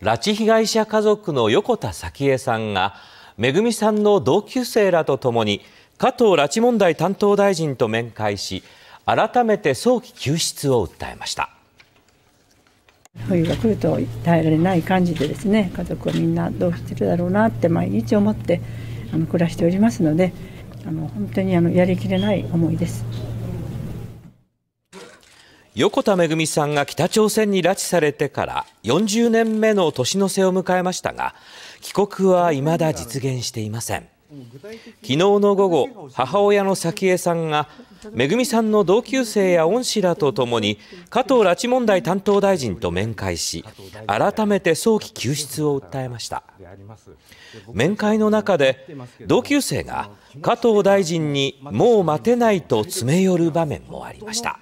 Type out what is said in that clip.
拉致被害者家族の横田早紀江さんがめぐみさんの同級生らとともに加藤拉致問題担当大臣と面会し改めて早期救出を訴えました冬が来ると耐えられない感じでですね家族はみんなどうしてるだろうなって毎日思ってあの暮らしておりますのであの本当にあのやりきれない思いです。横田めぐみさんが北朝鮮に拉致されてから40年目の年の瀬を迎えましたが帰国は未だ実現していません昨日の午後母親の早紀江さんがめぐみさんの同級生や恩師らとともに加藤拉致問題担当大臣と面会し改めて早期救出を訴えました面会の中で同級生が加藤大臣にもう待てないと詰め寄る場面もありました